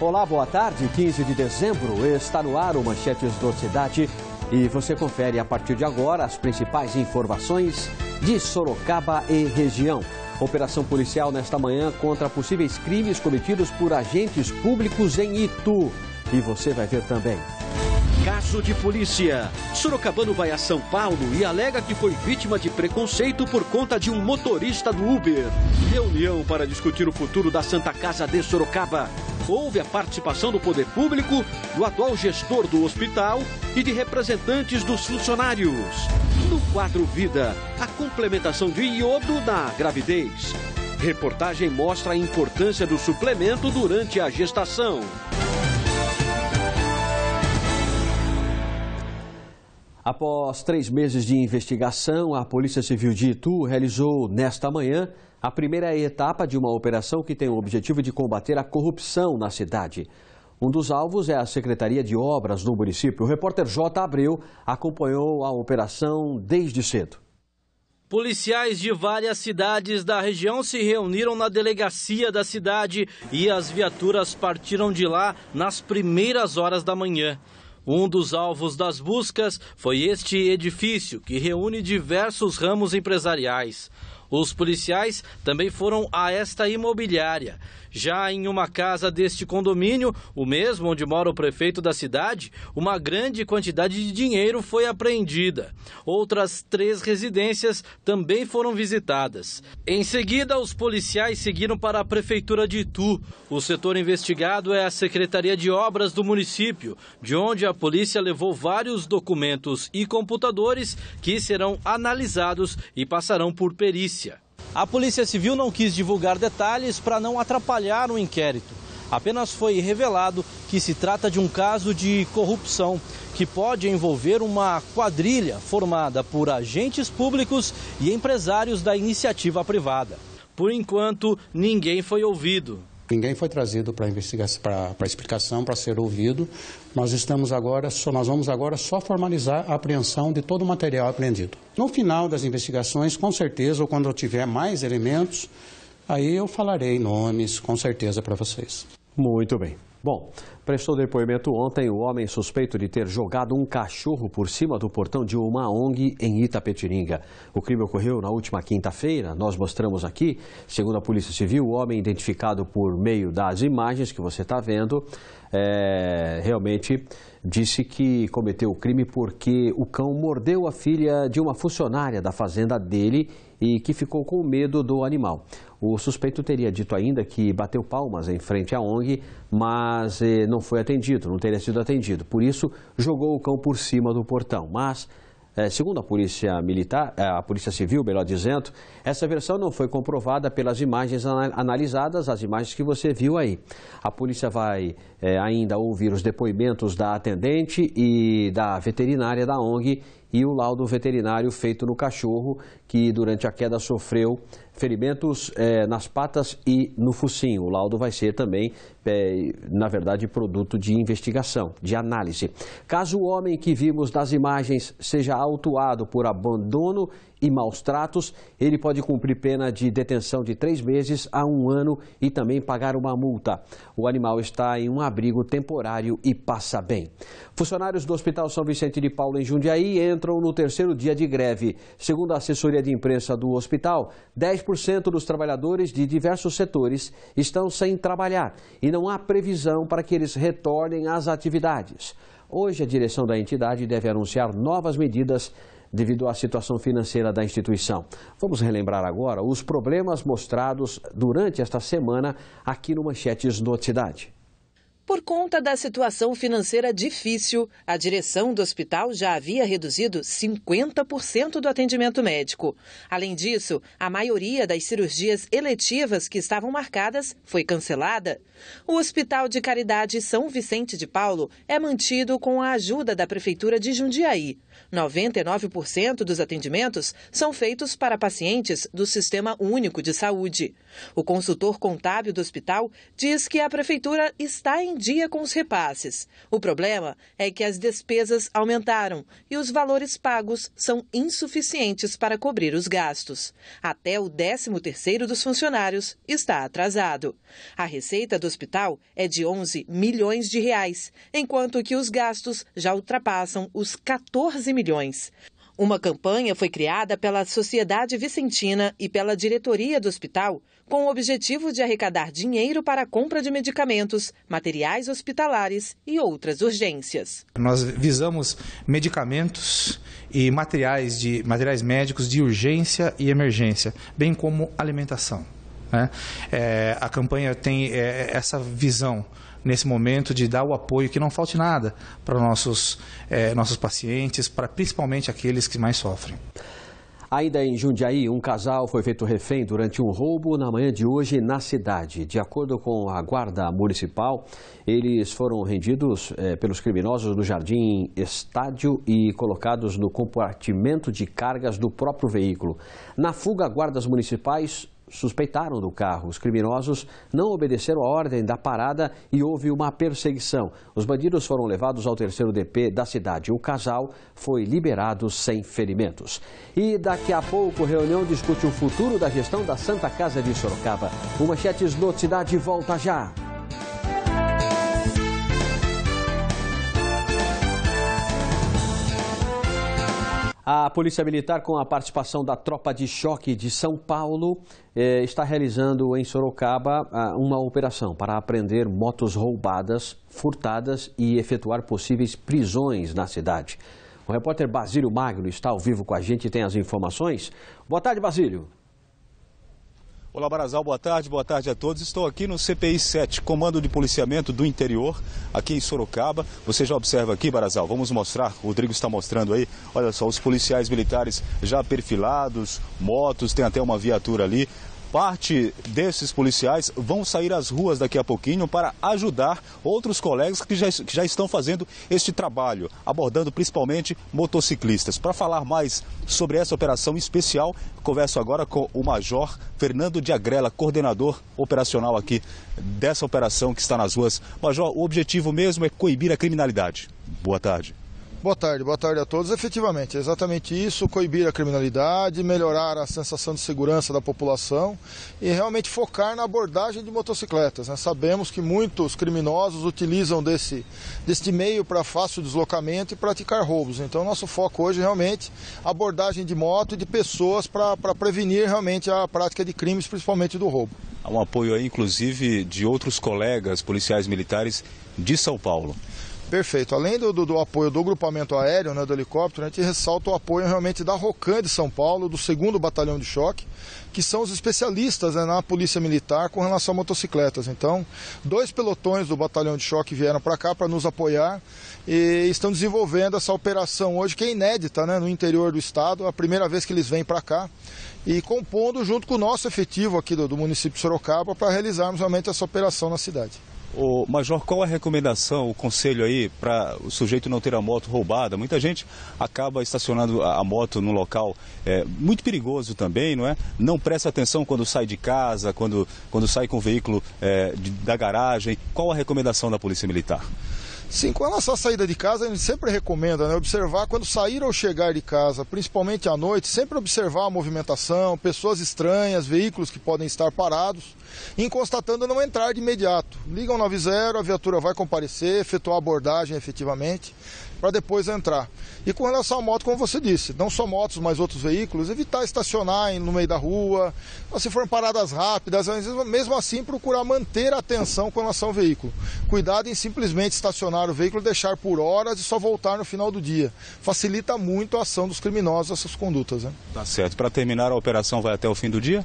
Olá, boa tarde. 15 de dezembro está no ar o Manchetes do Cidade e você confere a partir de agora as principais informações de Sorocaba e região. Operação policial nesta manhã contra possíveis crimes cometidos por agentes públicos em Itu. E você vai ver também. Caso de polícia. Sorocabano vai a São Paulo e alega que foi vítima de preconceito por conta de um motorista do Uber. Reunião para discutir o futuro da Santa Casa de Sorocaba houve a participação do poder público, do atual gestor do hospital e de representantes dos funcionários. No quadro Vida, a complementação de iodo na gravidez. Reportagem mostra a importância do suplemento durante a gestação. Após três meses de investigação, a Polícia Civil de Itu realizou nesta manhã a primeira etapa de uma operação que tem o objetivo de combater a corrupção na cidade. Um dos alvos é a Secretaria de Obras do município. O repórter J. Abreu acompanhou a operação desde cedo. Policiais de várias cidades da região se reuniram na delegacia da cidade e as viaturas partiram de lá nas primeiras horas da manhã. Um dos alvos das buscas foi este edifício, que reúne diversos ramos empresariais. Os policiais também foram a esta imobiliária. Já em uma casa deste condomínio, o mesmo onde mora o prefeito da cidade, uma grande quantidade de dinheiro foi apreendida. Outras três residências também foram visitadas. Em seguida, os policiais seguiram para a prefeitura de Itu. O setor investigado é a Secretaria de Obras do município, de onde a polícia levou vários documentos e computadores que serão analisados e passarão por perícia polícia. A Polícia Civil não quis divulgar detalhes para não atrapalhar o inquérito. Apenas foi revelado que se trata de um caso de corrupção que pode envolver uma quadrilha formada por agentes públicos e empresários da iniciativa privada. Por enquanto, ninguém foi ouvido. Ninguém foi trazido para investigação, para explicação, para ser ouvido. Nós estamos agora, só, nós vamos agora só formalizar a apreensão de todo o material apreendido. No final das investigações, com certeza, ou quando eu tiver mais elementos, aí eu falarei nomes, com certeza, para vocês. Muito bem. Bom, prestou depoimento ontem o homem suspeito de ter jogado um cachorro por cima do portão de uma ONG em Itapetininga. O crime ocorreu na última quinta-feira, nós mostramos aqui. Segundo a Polícia Civil, o homem identificado por meio das imagens que você está vendo, é, realmente disse que cometeu o crime porque o cão mordeu a filha de uma funcionária da fazenda dele e que ficou com medo do animal. O suspeito teria dito ainda que bateu palmas em frente à ONG, mas eh, não foi atendido, não teria sido atendido. Por isso, jogou o cão por cima do portão. Mas eh, segundo a polícia militar, eh, a polícia civil, melhor dizendo, essa versão não foi comprovada pelas imagens analisadas, as imagens que você viu aí. A polícia vai eh, ainda ouvir os depoimentos da atendente e da veterinária da ONG e o laudo veterinário feito no cachorro, que durante a queda sofreu ferimentos eh, nas patas e no focinho. O laudo vai ser também, eh, na verdade, produto de investigação, de análise. Caso o homem que vimos nas imagens seja autuado por abandono e maus tratos, ele pode cumprir pena de detenção de três meses a um ano e também pagar uma multa. O animal está em um abrigo temporário e passa bem. Funcionários do Hospital São Vicente de Paulo, em Jundiaí, entram entram no terceiro dia de greve. Segundo a assessoria de imprensa do hospital, 10% dos trabalhadores de diversos setores estão sem trabalhar e não há previsão para que eles retornem às atividades. Hoje, a direção da entidade deve anunciar novas medidas devido à situação financeira da instituição. Vamos relembrar agora os problemas mostrados durante esta semana aqui no Manchetes Noticidade. Por conta da situação financeira difícil, a direção do hospital já havia reduzido 50% do atendimento médico. Além disso, a maioria das cirurgias eletivas que estavam marcadas foi cancelada. O Hospital de Caridade São Vicente de Paulo é mantido com a ajuda da Prefeitura de Jundiaí. 99% dos atendimentos são feitos para pacientes do Sistema Único de Saúde. O consultor contábil do hospital diz que a Prefeitura está em dia com os repasses. O problema é que as despesas aumentaram e os valores pagos são insuficientes para cobrir os gastos. Até o 13º dos funcionários está atrasado. A receita do hospital é de 11 milhões de reais, enquanto que os gastos já ultrapassam os 14 milhões. Uma campanha foi criada pela Sociedade Vicentina e pela diretoria do hospital com o objetivo de arrecadar dinheiro para a compra de medicamentos, materiais hospitalares e outras urgências. Nós visamos medicamentos e materiais, de, materiais médicos de urgência e emergência, bem como alimentação. Né? É, a campanha tem é, essa visão nesse momento de dar o apoio, que não falte nada para nossos, é, nossos pacientes, para principalmente aqueles que mais sofrem. Ainda em Jundiaí, um casal foi feito refém durante um roubo na manhã de hoje na cidade. De acordo com a guarda municipal, eles foram rendidos eh, pelos criminosos no Jardim Estádio e colocados no compartimento de cargas do próprio veículo. Na fuga, guardas municipais suspeitaram do carro. Os criminosos não obedeceram a ordem da parada e houve uma perseguição. Os bandidos foram levados ao terceiro DP da cidade. O casal foi liberado sem ferimentos. E daqui a pouco, reunião discute o futuro da gestão da Santa Casa de Sorocaba. O Manchetes Noticidade volta já. A Polícia Militar, com a participação da Tropa de Choque de São Paulo, eh, está realizando em Sorocaba ah, uma operação para apreender motos roubadas, furtadas e efetuar possíveis prisões na cidade. O repórter Basílio Magno está ao vivo com a gente e tem as informações. Boa tarde, Basílio. Olá, Barazal, boa tarde, boa tarde a todos. Estou aqui no CPI 7, Comando de Policiamento do Interior, aqui em Sorocaba. Você já observa aqui, Barazal, vamos mostrar, o Rodrigo está mostrando aí, olha só, os policiais militares já perfilados, motos, tem até uma viatura ali, parte desses policiais vão sair às ruas daqui a pouquinho para ajudar outros colegas que já, que já estão fazendo este trabalho, abordando principalmente motociclistas. Para falar mais sobre essa operação especial, converso agora com o Major Fernando de Agrela, coordenador operacional aqui dessa operação que está nas ruas. Major, o objetivo mesmo é coibir a criminalidade. Boa tarde. Boa tarde, boa tarde a todos. Efetivamente, é exatamente isso, coibir a criminalidade, melhorar a sensação de segurança da população e realmente focar na abordagem de motocicletas. Né? Sabemos que muitos criminosos utilizam desse, meio para fácil deslocamento e praticar roubos. Então, nosso foco hoje é realmente abordagem de moto e de pessoas para prevenir realmente a prática de crimes, principalmente do roubo. Há um apoio aí, inclusive, de outros colegas policiais militares de São Paulo. Perfeito. Além do, do, do, apoio do grupamento aéreo, né, do helicóptero, a gente ressalta o apoio realmente da ROCAN de São Paulo, do 2 Batalhão de Choque, que são os especialistas né, na Polícia Militar com relação a motocicletas. Então, dois pelotões do Batalhão de Choque vieram para cá para nos apoiar e estão desenvolvendo essa operação hoje, que é inédita né, no interior do estado, a primeira vez que eles vêm para cá e compondo junto com o nosso efetivo aqui do, do município de Sorocaba para realizarmos realmente essa operação na cidade. Major, qual a recomendação, o conselho aí para o sujeito não ter a moto roubada? Muita gente acaba estacionando a moto num local é, muito perigoso também, não é? Não presta atenção quando sai de casa, quando, quando sai com o veículo é, de, da garagem. Qual a recomendação da Polícia Militar? Sim, com relação à saída de casa, a gente sempre recomenda né, observar quando sair ou chegar de casa, principalmente à noite, sempre observar a movimentação, pessoas estranhas, veículos que podem estar parados, e constatando não entrar de imediato. Liga o 90, a viatura vai comparecer, efetuar abordagem efetivamente para depois entrar. E com relação à moto, como você disse, não só motos, mas outros veículos, evitar estacionar no meio da rua, então, se forem paradas rápidas, mesmo assim procurar manter a atenção com relação ao veículo. Cuidado em simplesmente estacionar o veículo, deixar por horas e só voltar no final do dia. Facilita muito a ação dos criminosos essas condutas. Né? Tá certo. Para terminar, a operação vai até o fim do dia?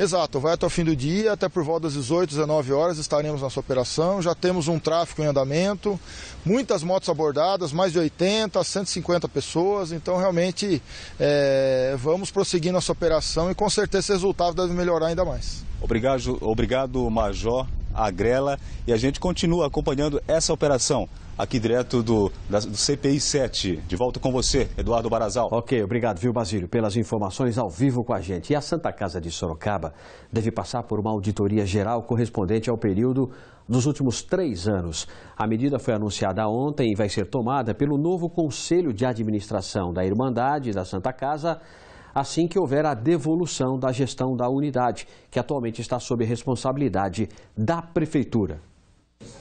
Exato, vai até o fim do dia, até por volta das 18, 19 horas estaremos nessa operação. Já temos um tráfego em andamento, muitas motos abordadas, mais de 80, 150 pessoas. Então, realmente, é, vamos prosseguir nossa operação e com certeza esse resultado deve melhorar ainda mais. Obrigado, obrigado Major Agrela. E a gente continua acompanhando essa operação aqui direto do, da, do CPI 7. De volta com você, Eduardo Barazal. Ok, obrigado, viu, Basílio, pelas informações ao vivo com a gente. E a Santa Casa de Sorocaba deve passar por uma auditoria geral correspondente ao período dos últimos três anos. A medida foi anunciada ontem e vai ser tomada pelo novo Conselho de Administração da Irmandade da Santa Casa, assim que houver a devolução da gestão da unidade, que atualmente está sob responsabilidade da Prefeitura.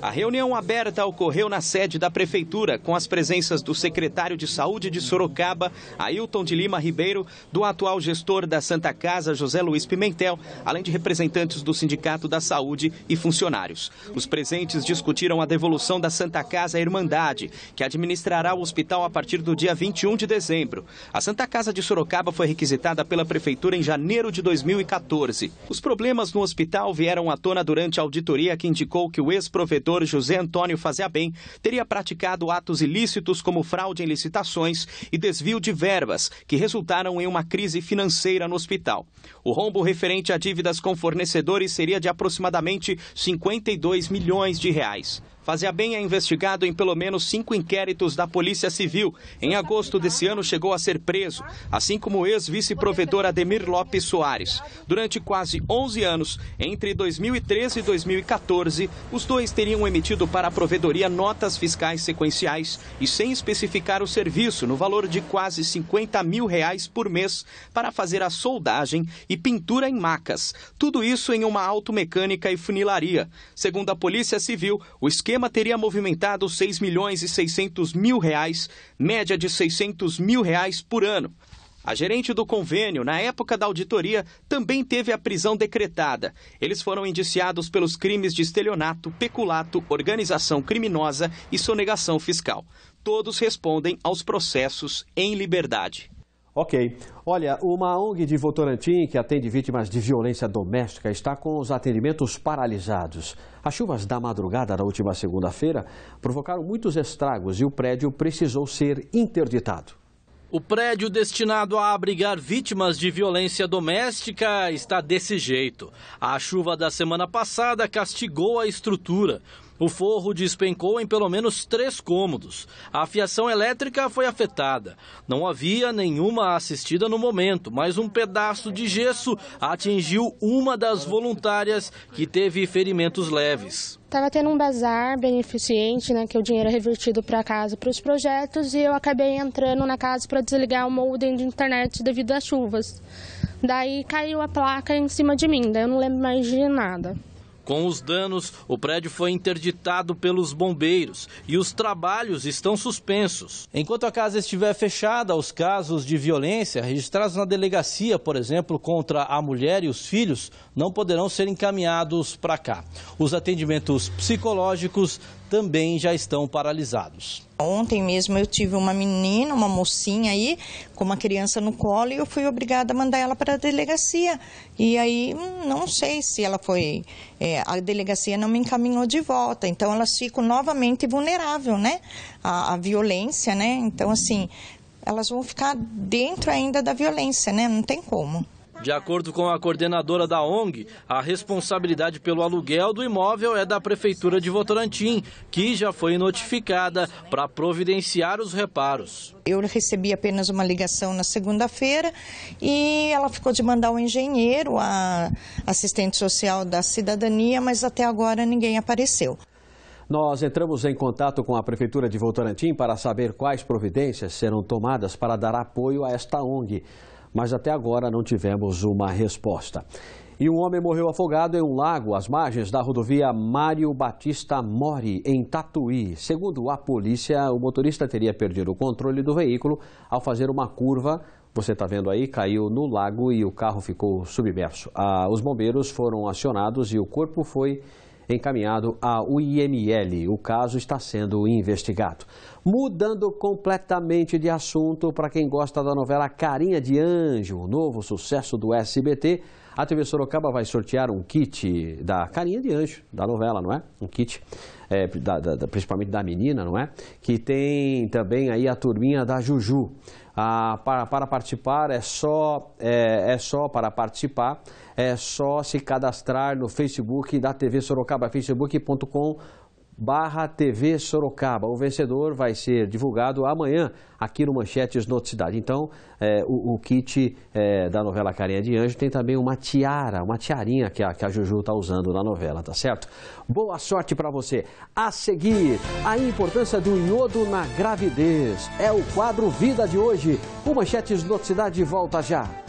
A reunião aberta ocorreu na sede da Prefeitura, com as presenças do secretário de Saúde de Sorocaba, Ailton de Lima Ribeiro, do atual gestor da Santa Casa, José Luiz Pimentel, além de representantes do Sindicato da Saúde e funcionários. Os presentes discutiram a devolução da Santa Casa à Irmandade, que administrará o hospital a partir do dia 21 de dezembro. A Santa Casa de Sorocaba foi requisitada pela Prefeitura em janeiro de 2014. Os problemas no hospital vieram à tona durante a auditoria que indicou que o ex provedor José Antônio Fazeabem teria praticado atos ilícitos como fraude em licitações e desvio de verbas, que resultaram em uma crise financeira no hospital. O rombo referente a dívidas com fornecedores seria de aproximadamente 52 milhões de reais. Fazia bem é investigado em pelo menos cinco inquéritos da Polícia Civil. Em agosto desse ano, chegou a ser preso, assim como o ex-vice-provedor Ademir Lopes Soares. Durante quase 11 anos, entre 2013 e 2014, os dois teriam emitido para a provedoria notas fiscais sequenciais e sem especificar o serviço, no valor de quase 50 mil reais por mês, para fazer a soldagem e pintura em macas. Tudo isso em uma automecânica e funilaria. Segundo a Polícia Civil, o esquema sistema teria movimentado 6 milhões e 600 mil reais, média de 600 mil reais por ano. A gerente do convênio, na época da auditoria, também teve a prisão decretada. Eles foram indiciados pelos crimes de estelionato, peculato, organização criminosa e sonegação fiscal. Todos respondem aos processos em liberdade. Ok. Olha, uma ONG de Votorantim que atende vítimas de violência doméstica está com os atendimentos paralisados. As chuvas da madrugada da última segunda-feira provocaram muitos estragos e o prédio precisou ser interditado. O prédio destinado a abrigar vítimas de violência doméstica está desse jeito. A chuva da semana passada castigou a estrutura. O forro despencou em pelo menos três cômodos. A fiação elétrica foi afetada. Não havia nenhuma assistida no momento, mas um pedaço de gesso atingiu uma das voluntárias que teve ferimentos leves. Estava tendo um bazar beneficente, né, que o dinheiro é revertido para casa, para os projetos, e eu acabei entrando na casa para desligar o modem de internet devido às chuvas. Daí caiu a placa em cima de mim, daí eu não lembro mais de nada. Com os danos, o prédio foi interditado pelos bombeiros e os trabalhos estão suspensos. Enquanto a casa estiver fechada, os casos de violência registrados na delegacia, por exemplo, contra a mulher e os filhos, não poderão ser encaminhados para cá. Os atendimentos psicológicos também já estão paralisados. Ontem mesmo eu tive uma menina, uma mocinha aí, com uma criança no colo e eu fui obrigada a mandar ela para a delegacia. E aí hum, não sei se ela foi. É, a delegacia não me encaminhou de volta. Então elas ficam novamente vulneráveis, né? À, violência, né? Então, assim, elas vão ficar dentro ainda da violência, né? Não tem como. De acordo com a coordenadora da ONG, a responsabilidade pelo aluguel do imóvel é da Prefeitura de Votorantim, que já foi notificada para providenciar os reparos. Eu recebi apenas uma ligação na segunda-feira e ela ficou de mandar o um engenheiro, a assistente social da cidadania, mas até agora ninguém apareceu. Nós entramos em contato com a Prefeitura de Votorantim para saber quais providências serão tomadas para dar apoio a esta ONG mas até agora não tivemos uma resposta. E um homem morreu afogado em um lago às margens da rodovia Mário Batista Mori, em Tatuí. Segundo a polícia, o motorista teria perdido o controle do veículo ao fazer uma curva. Você está vendo aí, caiu no lago e o carro ficou submerso. Ah, os bombeiros foram acionados e o corpo foi encaminhado ao IML. O caso está sendo investigado. Mudando completamente de assunto, para quem gosta da novela Carinha de Anjo, o novo sucesso do SBT, a TV Sorocaba vai sortear um kit da Carinha de Anjo, da novela, não é? Um kit, é, da, da, principalmente da menina, não é? Que tem também aí a turminha da Juju. Ah, para, para participar é só, é, é, só para participar, é só se cadastrar no Facebook da TV Sorocaba, facebook.com.br barra TV Sorocaba. O vencedor vai ser divulgado amanhã aqui no Manchetes Noticidade. Então, é, o, o, kit é, da novela Carinha de Anjo tem também uma tiara, uma tiarinha que a, que a Juju está usando na novela, tá certo? Boa sorte para você. A seguir, a importância do iodo na gravidez. É o quadro Vida de hoje. O Manchetes Noticidade volta já.